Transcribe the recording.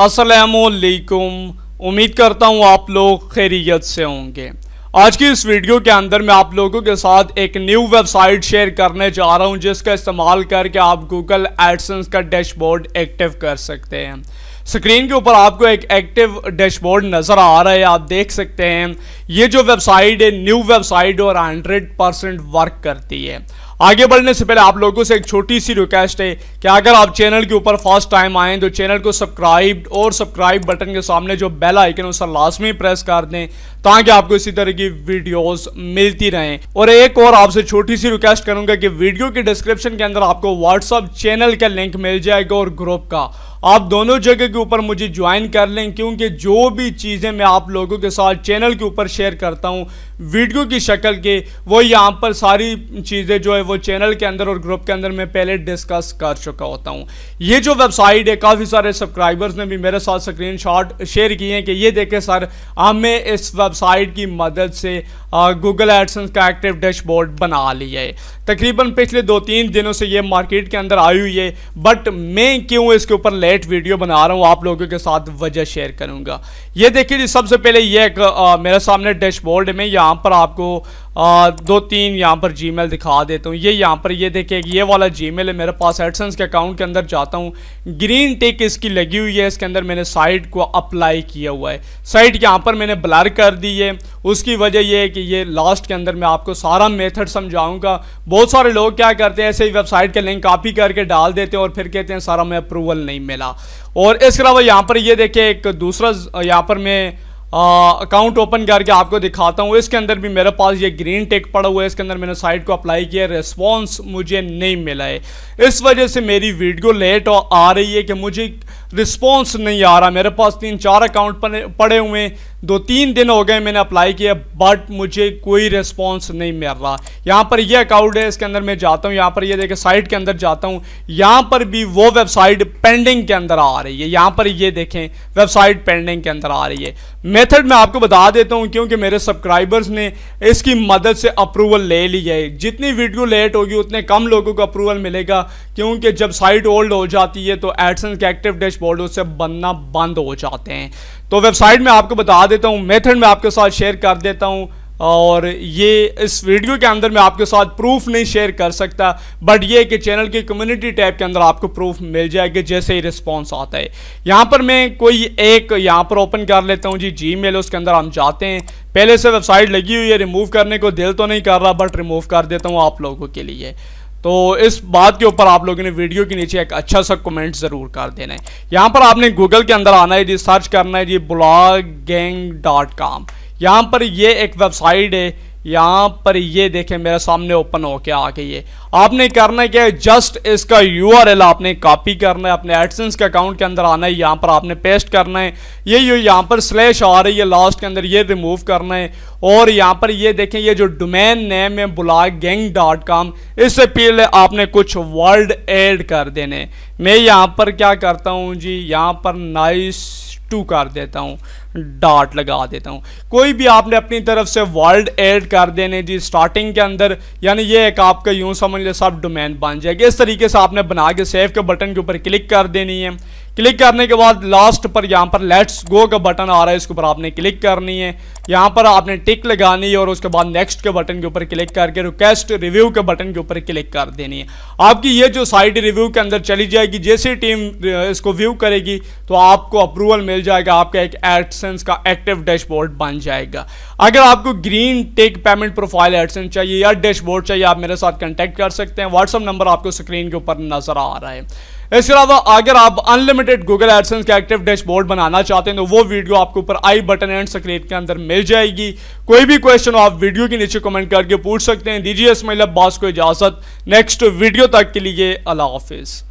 असलकुम उम्मीद करता हूँ आप लोग खैरियत से होंगे आज की इस वीडियो के अंदर मैं आप लोगों के साथ एक न्यू वेबसाइट शेयर करने जा रहा हूँ जिसका इस्तेमाल करके आप गूगल एडसन्स का डैशबोर्ड एक्टिव कर सकते हैं स्क्रीन के ऊपर आपको एक एक्टिव डैशबोर्ड नज़र आ रहा है आप देख सकते हैं ये जो वेबसाइट है न्यू वेबसाइट और हंड्रेड परसेंट वर्क करती है आगे बढ़ने से पहले आप लोगों से एक छोटी सी रिक्वेस्ट है कि अगर आप चैनल के ऊपर फर्स्ट टाइम आए तो चैनल को सब्सक्राइब और सब्सक्राइब बटन के सामने जो बेल आइकन उसे लाजमी प्रेस कर दें ताकि आपको इसी तरह की वीडियोस मिलती रहें और एक और आपसे छोटी सी रिक्वेस्ट करूंगा कि वीडियो के डिस्क्रिप्शन के अंदर आपको व्हाट्सअप चैनल का लिंक मिल जाएगा और ग्रुप का आप दोनों जगह के ऊपर मुझे ज्वाइन कर लें क्योंकि जो भी चीज़ें मैं आप लोगों के साथ चैनल के ऊपर शेयर करता हूँ वीडियो की शक्ल के वो यहाँ पर सारी चीज़ें जो है वो चैनल के अंदर और ग्रुप के अंदर मैं पहले डिस्कस कर चुका होता हूँ ये जो वेबसाइट है काफ़ी सारे सब्सक्राइबर्स ने भी मेरे साथ स्क्रीन शेयर किए हैं कि ये देखें सर हमें इस वेबसाइट की मदद से गूगल एडसेंस का एक्टिव डैशबोर्ड बना लिया है तकरीबन पिछले दो तीन दिनों से ये मार्केट के अंदर आई हुई है बट मैं क्यों इसके ऊपर लेट वीडियो बना रहा हूँ आप लोगों के साथ वजह शेयर करूँगा ये देखिए सबसे पहले ये एक आ, मेरे सामने डैशबोर्ड है मैं यहाँ पर आपको दो तीन यहाँ पर जीमेल दिखा देता हूँ ये यहाँ पर ये देखिए ये वाला जीमेल है मेरे पास एडसेंस के अकाउंट के अंदर जाता हूँ ग्रीन टिक इसकी लगी हुई है इसके अंदर मैंने साइट को अप्लाई किया हुआ है साइट यहाँ पर मैंने ब्लर कर दी है उसकी वजह यह है कि ये लास्ट के अंदर मैं आपको सारा मेथड समझाऊंगा बहुत सारे लोग क्या करते हैं ऐसे ही वेबसाइट का लिंक कापी करके डाल देते हैं और फिर कहते हैं सारा मैं अप्रूवल नहीं मिला और इसके अलावा यहाँ पर ये देखे एक दूसरा यहाँ पर मैं अकाउंट ओपन करके आपको दिखाता हूँ इसके अंदर भी मेरे पास ये ग्रीन टेक पड़ा हुआ है इसके अंदर मैंने साइट को अप्लाई किया रिस्पॉन्स मुझे नहीं मिला है इस वजह से मेरी वीडियो लेट आ रही है कि मुझे रिस्पॉन्स नहीं आ रहा मेरे पास तीन चार अकाउंट पड़े हुए हैं दो तीन दिन हो गए मैंने अप्लाई किया बट मुझे कोई रिस्पॉन्स नहीं मिल रहा यहाँ पर ये अकाउंट है इसके अंदर मैं जाता हूँ यहाँ पर ये देखे साइट के अंदर जाता हूँ यहाँ पर भी वो वेबसाइट पेंडिंग के अंदर आ रही है यहाँ पर ये देखें वेबसाइट पेंडिंग के अंदर आ रही है मेथड मैं आपको बता देता हूँ क्योंकि मेरे सब्सक्राइबर्स ने इसकी मदद से अप्रूवल ले ली है जितनी वीडियो लेट होगी उतने कम लोगों को अप्रूवल मिलेगा क्योंकि जब साइट ओल्ड हो जाती है तो एडसन के एक्टिव डैशबोर्ड उससे बनना बंद हो जाते हैं तो वेबसाइट में आपको बता देता हूँ मेथड में आपके साथ शेयर कर देता हूँ और ये इस वीडियो के अंदर मैं आपके साथ प्रूफ नहीं शेयर कर सकता बट ये कि चैनल के कम्युनिटी टैब के अंदर आपको प्रूफ मिल जाएगा जैसे ही रिस्पॉन्स आता है यहाँ पर मैं कोई एक यहाँ पर ओपन कर लेता हूँ जी जी मेल उसके अंदर हम जाते हैं पहले से वेबसाइट लगी हुई है रिमूव करने को दिल तो नहीं कर रहा बट रिमूव कर देता हूँ आप लोगों के लिए तो इस बात के ऊपर आप लोगों ने वीडियो के नीचे एक अच्छा सा कमेंट ज़रूर कर देना है यहाँ पर आपने गूगल के अंदर आना है जी सर्च करना है जी ब्लॉग गैंग डॉट कॉम यहाँ पर ये एक वेबसाइट है यहाँ पर ये देखें मेरे सामने ओपन होके आ गई है आपने करना क्या है जस्ट इसका यू आपने कॉपी करना है अपने एडसेंस के अकाउंट के अंदर आना है यहाँ पर आपने पेस्ट करना है ये यू यहाँ पर स्लैश आ रही है लास्ट के अंदर ये रिमूव करना है और यहाँ पर ये देखें ये जो डोमेन नेम है बुलाक गेंग डॉट कॉम इससे पहले आपने कुछ वर्ड एड कर देने मैं यहाँ पर क्या करता हूँ जी यहाँ पर नाइस टू कर देता हूँ डॉट लगा देता हूँ कोई भी आपने अपनी तरफ से वर्ल्ड ऐड कर देने जी स्टार्टिंग के अंदर यानी ये एक आपका यूँ समझ लो सब डोमेन बन जाएगा इस तरीके से आपने बना के सेव के बटन के ऊपर क्लिक कर देनी है क्लिक करने के बाद लास्ट पर यहाँ पर लेट्स गो का बटन आ रहा है इसके ऊपर आपने क्लिक करनी है यहाँ पर आपने टिक लगानी है और उसके बाद नेक्स्ट के बटन के ऊपर क्लिक करके रिक्वेस्ट रिव्यू के बटन के ऊपर क्लिक कर देनी है आपकी ये जो साइट रिव्यू के अंदर चली जाएगी जैसे टीम इसको व्यू करेगी तो आपको अप्रूवल मिल जाएगा आपका एक एडसेंस का एक्टिव डैशबोर्ड बन जाएगा अगर आपको green tech payment profile AdSense चाहिए या डैशबोर्ड चाहिए आप मेरे साथ कॉन्टैक्ट कर सकते हैं व्हाट्सअप नंबर आपको स्क्रीन के ऊपर नजर आ रहा है इसके अलावा अगर आप अनलिमिटेड गूगल एडसेंस का एक्टिव डैशबोर्ड बनाना चाहते हैं तो वो वीडियो आपके ऊपर आई बटन एंड स्क्रीन के अंदर मिल जाएगी कोई भी क्वेश्चन आप वीडियो के नीचे कमेंट करके पूछ सकते हैं दीजिए इसमें बास को इजाजत नेक्स्ट वीडियो तक के लिए अला हाफिज़